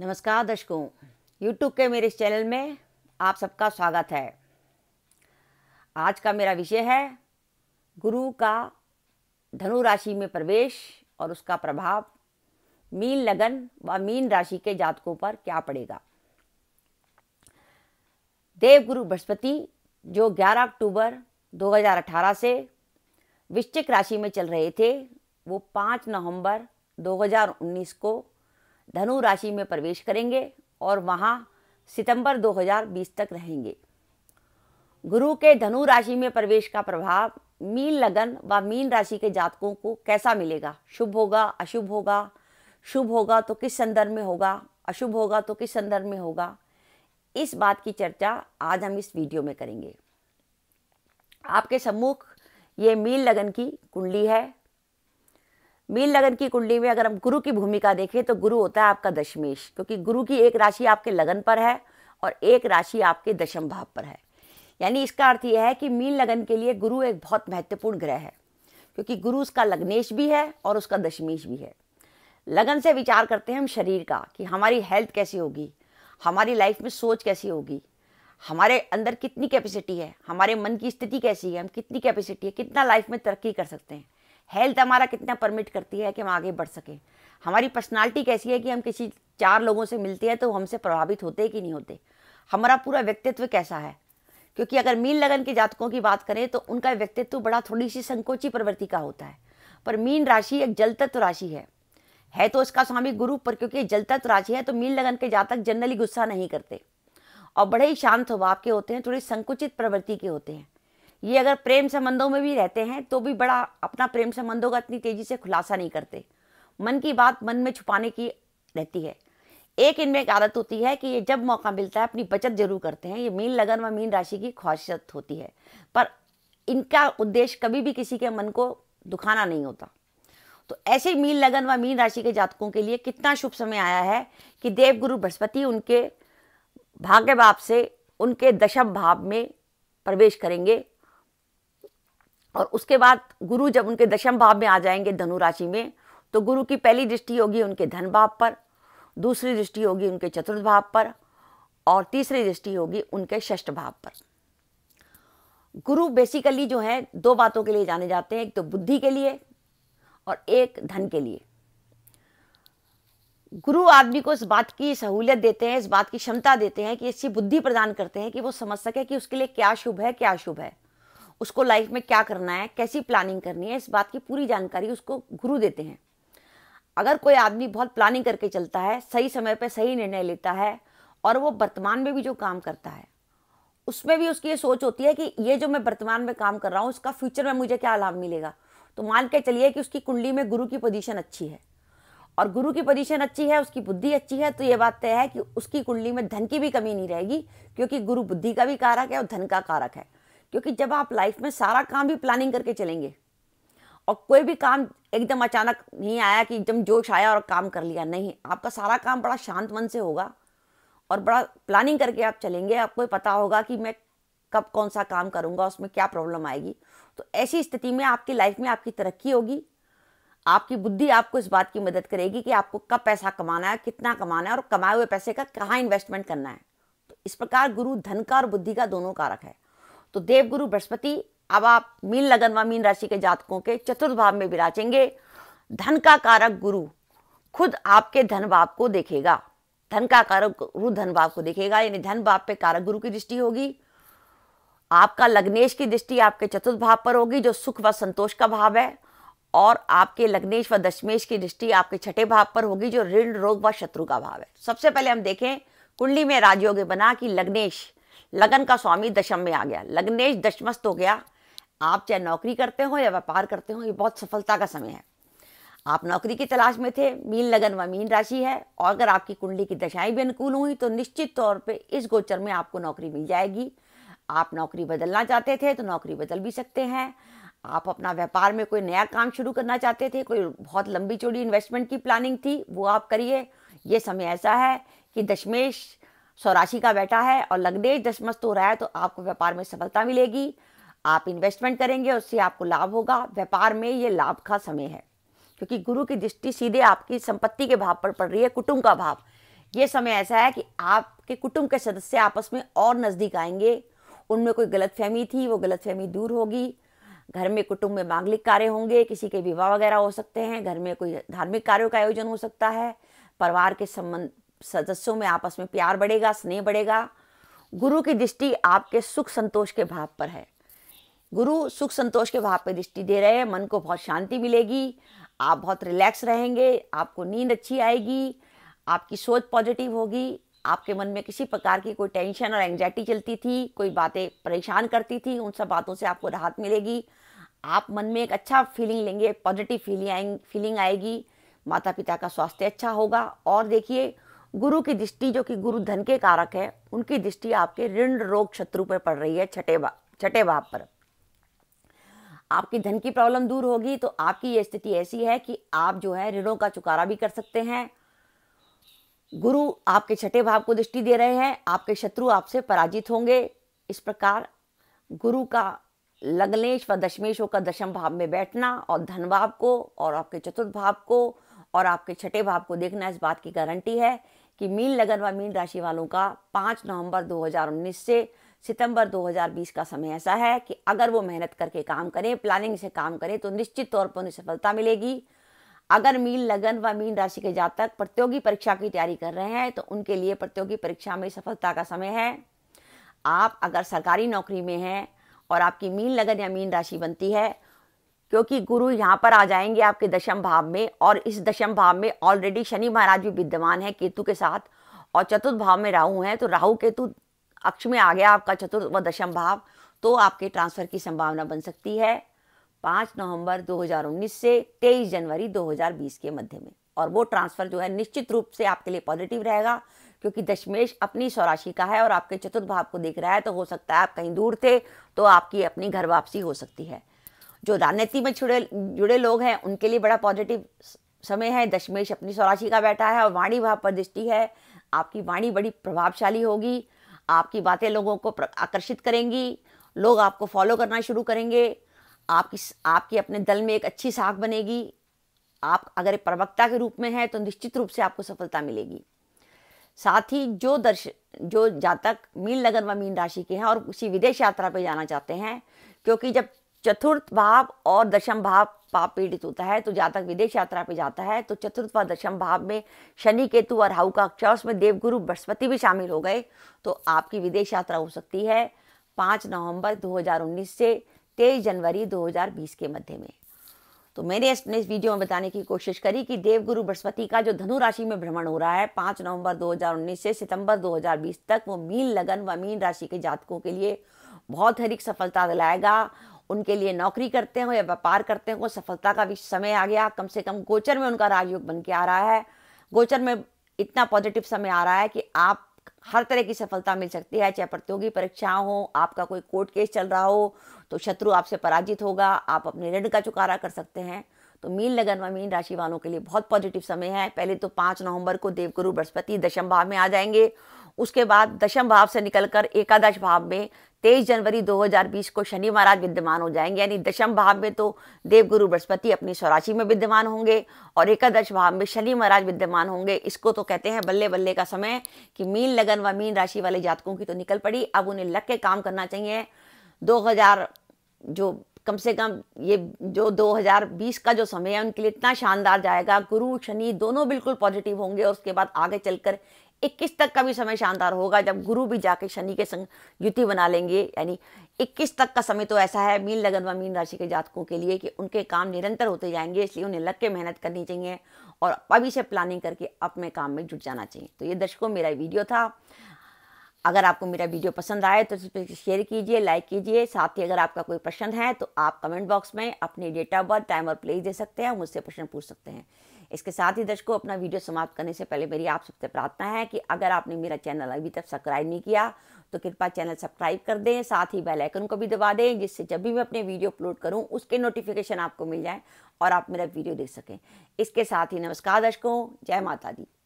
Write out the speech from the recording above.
नमस्कार दर्शकों YouTube के मेरे इस चैनल में आप सबका स्वागत है आज का मेरा विषय है गुरु का धनु राशि में प्रवेश और उसका प्रभाव मीन लगन व मीन राशि के जातकों पर क्या पड़ेगा देव गुरु बृहस्पति जो 11 अक्टूबर 2018 से वृश्चिक राशि में चल रहे थे वो 5 नवंबर 2019 को धनु राशि में प्रवेश करेंगे और वहाँ सितंबर 2020 तक रहेंगे गुरु के धनु राशि में प्रवेश का प्रभाव मीन लगन व मीन राशि के जातकों को कैसा मिलेगा शुभ होगा अशुभ होगा शुभ होगा तो किस संदर्भ में होगा अशुभ होगा तो किस संदर्भ में होगा इस बात की चर्चा आज हम इस वीडियो में करेंगे आपके सम्मुख ये मीन लगन की कुंडली है मीन लगन की कुंडली में अगर हम गुरु की भूमिका देखें तो गुरु होता है आपका दशमेश क्योंकि गुरु की एक राशि आपके लगन पर है और एक राशि आपके दशम भाव पर है यानी इसका अर्थ यह है कि मीन लगन के लिए गुरु एक बहुत महत्वपूर्ण ग्रह है क्योंकि गुरु उसका लग्नेश भी है और उसका दशमेश भी है लगन से विचार करते हैं हम शरीर का कि हमारी हेल्थ कैसी होगी हमारी लाइफ में सोच कैसी होगी हमारे अंदर कितनी कैपेसिटी है हमारे मन की स्थिति कैसी है हम कितनी कैपेसिटी है कितना लाइफ में तरक्की कर सकते हैं हेल्थ हमारा कितना परमिट करती है कि हम आगे बढ़ सकें हमारी पर्सनालिटी कैसी है कि हम किसी चार लोगों से मिलते हैं तो हमसे प्रभावित होते कि नहीं होते हमारा पूरा व्यक्तित्व कैसा है क्योंकि अगर मीन लगन के जातकों की बात करें तो उनका व्यक्तित्व बड़ा थोड़ी सी संकोची प्रवृत्ति का होता है पर मीन राशि एक जल तत्व राशि है है तो उसका स्वामी गुरु पर क्योंकि जल तत्व राशि है तो मीन लगन के जातक जनरली गुस्सा नहीं करते और बड़े ही शांत स्वभाव के होते हैं थोड़ी संकुचित प्रवृत्ति के होते हैं ये अगर प्रेम संबंधों में भी रहते हैं तो भी बड़ा अपना प्रेम संबंधों का इतनी तेज़ी से खुलासा नहीं करते मन की बात मन में छुपाने की रहती है एक इनमें एक आदत होती है कि ये जब मौका मिलता है अपनी बचत जरूर करते हैं ये मीन लगन व मीन राशि की ख्वाहिशत होती है पर इनका उद्देश्य कभी भी किसी के मन को दुखाना नहीं होता तो ऐसे मीन लगन व मीन राशि के जातकों के लिए कितना शुभ समय आया है कि देवगुरु बृहस्पति उनके भाग्य भाव से उनके दशम भाव में प्रवेश करेंगे और उसके बाद गुरु जब उनके दशम भाव में आ जाएंगे धनु राशि में तो गुरु की पहली दृष्टि होगी उनके धन भाव पर दूसरी दृष्टि होगी उनके चतुर्थ भाव पर और तीसरी दृष्टि होगी उनके षष्ठ भाव पर गुरु बेसिकली जो है दो बातों के लिए जाने जाते हैं एक तो बुद्धि के लिए और एक धन के लिए गुरु आदमी को इस बात की सहूलियत देते हैं इस बात की क्षमता देते हैं कि इसकी बुद्धि प्रदान करते हैं कि वो समझ सके कि उसके लिए क्या शुभ है क्या शुभ है उसको लाइफ में क्या करना है कैसी प्लानिंग करनी है इस बात की पूरी जानकारी उसको गुरु देते हैं अगर कोई आदमी बहुत प्लानिंग करके चलता है सही समय पर सही निर्णय लेता है और वो वर्तमान में भी जो काम करता है उसमें भी उसकी ये सोच होती है कि ये जो मैं वर्तमान में काम कर रहा हूँ उसका फ्यूचर में मुझे क्या लाभ मिलेगा तो मान के चलिए कि उसकी कुंडली में गुरु की पोजीशन अच्छी है और गुरु की पोजीशन अच्छी है उसकी बुद्धि अच्छी है तो ये बात तय है कि उसकी कुंडली में धन की भी कमी नहीं रहेगी क्योंकि गुरु बुद्धि का भी कारक है और धन का कारक है क्योंकि जब आप लाइफ में सारा काम भी प्लानिंग करके चलेंगे और कोई भी काम एकदम अचानक नहीं आया कि एकदम जोश आया और काम कर लिया नहीं आपका सारा काम बड़ा शांत मन से होगा और बड़ा प्लानिंग करके आप चलेंगे आपको पता होगा कि मैं कब कौन सा काम करूँगा उसमें क्या प्रॉब्लम आएगी तो ऐसी स्थिति में आपकी लाइफ में आपकी तरक्की होगी आपकी बुद्धि आपको इस बात की मदद करेगी कि आपको कब पैसा कमाना है कितना कमाना है और कमाए हुए पैसे का कहाँ इन्वेस्टमेंट करना है तो इस प्रकार गुरु धन का और बुद्धि का दोनों कारक है तो देवगुरु बृहस्पति अब आप मीन लगन व मीन राशि के जातकों के चतुर्थ भाव में विराजेंगे धन का कारक गुरु खुद आपके धन भाव को देखेगा धन का कारक गुरु धन भाव को देखेगा यानी धन भाव पे कारक गुरु की दृष्टि होगी आपका लग्नेश की दृष्टि आपके चतुर्थ भाव पर होगी जो सुख व संतोष का भाव है और आपके लग्नेश व दशमेश की दृष्टि आपके छठे भाव पर होगी जो ऋण रोग व शत्रु का भाव है सबसे पहले हम देखें कुंडली में राजयोग बना कि लग्नेश लगन का स्वामी दशम में आ गया लग्नेश दशमस्त हो गया आप चाहे नौकरी करते हो या व्यापार करते हो ये बहुत सफलता का समय है आप नौकरी की तलाश में थे मीन लगन व मीन राशि है और अगर आपकी कुंडली की दशाएं भी अनुकूल हुई तो निश्चित तौर पे इस गोचर में आपको नौकरी मिल जाएगी आप नौकरी बदलना चाहते थे तो नौकरी बदल भी सकते हैं आप अपना व्यापार में कोई नया काम शुरू करना चाहते थे कोई बहुत लंबी चौड़ी इन्वेस्टमेंट की प्लानिंग थी वो आप करिए ये समय ऐसा है कि दशमेश स्वराशि का बैठा है और लग्नेश दशमस्त हो रहा है तो आपको व्यापार में सफलता मिलेगी आप इन्वेस्टमेंट करेंगे उससे आपको लाभ होगा व्यापार में ये लाभ का समय है क्योंकि गुरु की दृष्टि सीधे आपकी संपत्ति के भाव पर पड़ रही है कुटुंब का भाव ये समय ऐसा है कि आपके कुटुंब के सदस्य आपस में और नज़दीक आएंगे उनमें कोई गलतफहमी थी वो गलतफहमी दूर होगी घर में कुटुंब में मांगलिक कार्य होंगे किसी के विवाह वगैरह हो सकते हैं घर में कोई धार्मिक कार्यों का आयोजन हो सकता है परिवार के संबंध सदस्यों में आपस में प्यार बढ़ेगा स्नेह बढ़ेगा गुरु की दृष्टि आपके सुख संतोष के भाव पर है गुरु सुख संतोष के भाव पर दृष्टि दे रहे हैं मन को बहुत शांति मिलेगी आप बहुत रिलैक्स रहेंगे आपको नींद अच्छी आएगी आपकी सोच पॉजिटिव होगी आपके मन में किसी प्रकार की कोई टेंशन और एंग्जाइटी चलती थी कोई बातें परेशान करती थी उन सब बातों से आपको राहत मिलेगी आप मन में एक अच्छा फीलिंग लेंगे पॉजिटिव फीलिंग फीलिंग आएगी माता पिता का स्वास्थ्य अच्छा होगा और देखिए गुरु की दृष्टि जो कि गुरु धन के कारक है उनकी दृष्टि आपके ऋण रोग शत्रु पर पड़ रही है छठे बा, छठे भाव पर आपकी धन की प्रॉब्लम दूर होगी तो आपकी ये स्थिति ऐसी है कि आप जो है ऋणों का चुकारा भी कर सकते हैं गुरु आपके छठे भाव को दृष्टि दे रहे हैं आपके शत्रु आपसे पराजित होंगे इस प्रकार गुरु का लग्नेश व दशमेश का दशम भाव में बैठना और धन भाव को और आपके चतुर्थ भाव को और आपके छठे भाव को देखना इस बात की गारंटी है कि मीन लगन व मीन राशि वालों का पाँच नवंबर 2019 से सितंबर 2020 का समय ऐसा है कि अगर वो मेहनत करके काम करें प्लानिंग से काम करें तो निश्चित तौर पर उन्हें सफलता मिलेगी अगर मीन लगन व मीन राशि के जातक प्रतियोगी परीक्षा की तैयारी कर रहे हैं तो उनके लिए प्रतियोगी परीक्षा में सफलता का समय है आप अगर सरकारी नौकरी में हैं और आपकी मीन लगन या मीन राशि बनती है क्योंकि गुरु यहाँ पर आ जाएंगे आपके दशम भाव में और इस दशम भाव में ऑलरेडी शनि महाराज भी विद्यमान है केतु के साथ और चतुर्थ भाव में राहु है तो राहु केतु अक्ष में आ गया आपका चतुर्थ व दशम भाव तो आपके ट्रांसफ़र की संभावना बन सकती है पाँच नवंबर 2019 से तेईस जनवरी 2020 के मध्य में और वो ट्रांसफ़र जो है निश्चित रूप से आपके लिए पॉजिटिव रहेगा क्योंकि दशमेश अपनी स्वराशि का है और आपके चतुर्थ भाव को देख रहा है तो हो सकता है आप कहीं दूर थे तो आपकी अपनी घर वापसी हो सकती है जो राजनीति में जुड़े जुड़े लोग हैं उनके लिए बड़ा पॉजिटिव समय है दशमेश अपनी स्वराशि का बैठा है और वाणी भाव पर दृष्टि है आपकी वाणी बड़ी प्रभावशाली होगी आपकी बातें लोगों को आकर्षित करेंगी लोग आपको फॉलो करना शुरू करेंगे आपकी आपकी अपने दल में एक अच्छी साख बनेगी आप अगर प्रवक्ता के रूप में है तो निश्चित रूप से आपको सफलता मिलेगी साथ ही जो दर्श जो जातक मीन लगन व मीन राशि के हैं और उसी विदेश यात्रा पर जाना चाहते हैं क्योंकि जब चतुर्थ भाव और दशम भाव पाप पीड़ित होता है तो जातक विदेश यात्रा पे जाता है तो चतुर्थ व दशम भाव में शनि केतु और राहु का अक्षर उसमें देवगुरु बृहस्पति भी शामिल हो गए तो आपकी विदेश यात्रा हो सकती है पाँच नवंबर 2019 से तेईस जनवरी 2020 के मध्य में तो मैंने अपने इस वीडियो में बताने की कोशिश करी कि देवगुरु बृहस्पति का जो धनु राशि में भ्रमण हो रहा है पाँच नवंबर 2019 से सितंबर 2020 तक वो मीन लगन व मीन राशि के जातकों के लिए बहुत अधिक सफलता दिलाएगा उनके लिए नौकरी करते हो या व्यापार करते हो सफलता का भी समय आ गया कम से कम गोचर में उनका राजयोग बन के आ रहा है गोचर में इतना पॉजिटिव समय आ रहा है कि आप हर तरह की सफलता मिल सकती है चाहे प्रतियोगी परीक्षाओं हो आपका कोई कोर्ट केस चल रहा हो तो शत्रु आपसे पराजित होगा आप अपने ऋण का चुकारा कर सकते हैं तो मीन लगन व मीन राशि वालों के लिए बहुत पॉजिटिव समय है पहले तो पाँच नवंबर को देवगुरु बृहस्पति दशम भाव में आ जाएंगे उसके बाद दशम भाव से निकलकर एकादश भाव में तेईस जनवरी 2020 को शनि महाराज विद्यमान हो जाएंगे यानी दशम भाव में तो देवगुरु बृहस्पति अपनी स्वराशि में विद्यमान होंगे और एकादश भाव में शनि महाराज विद्यमान होंगे इसको तो कहते हैं बल्ले बल्ले का समय कि मीन लगन व मीन राशि वाले जातकों की तो निकल पड़ी अब उन्हें लग के काम करना चाहिए दो जो कम से कम ये जो 2020 का जो समय है उनके लिए इतना शानदार जाएगा गुरु शनि दोनों बिल्कुल पॉजिटिव होंगे और उसके बाद आगे चलकर इक्कीस तक का भी समय शानदार होगा जब गुरु भी जाके शनि के संग युति बना लेंगे यानी इक्कीस तक का समय तो ऐसा है मीन लगन व मीन राशि के जातकों के लिए कि उनके काम निरंतर होते जाएंगे इसलिए उन्हें लग के मेहनत करनी चाहिए और अभी से प्लानिंग करके अपने काम में जुट जाना चाहिए तो ये दर्शकों मेरा वीडियो था अगर आपको मेरा वीडियो पसंद आए तो शेयर कीजिए लाइक कीजिए साथ ही अगर आपका कोई प्रश्न है तो आप कमेंट बॉक्स में अपने डेट ऑफ बर्थ टाइम और प्लेस दे सकते हैं मुझसे प्रश्न पूछ सकते हैं इसके साथ ही दर्शकों अपना वीडियो समाप्त करने से पहले मेरी आप सबसे प्रार्थना है कि अगर आपने मेरा चैनल अभी तक सब्सक्राइब नहीं किया तो कृपा चैनल सब्सक्राइब कर दें साथ ही बेल आइकन को भी दबा दें जिससे जब भी मैं अपने वीडियो अपलोड करूं उसके नोटिफिकेशन आपको मिल जाए और आप मेरा वीडियो देख सकें इसके साथ ही नमस्कार दर्शकों जय माता दी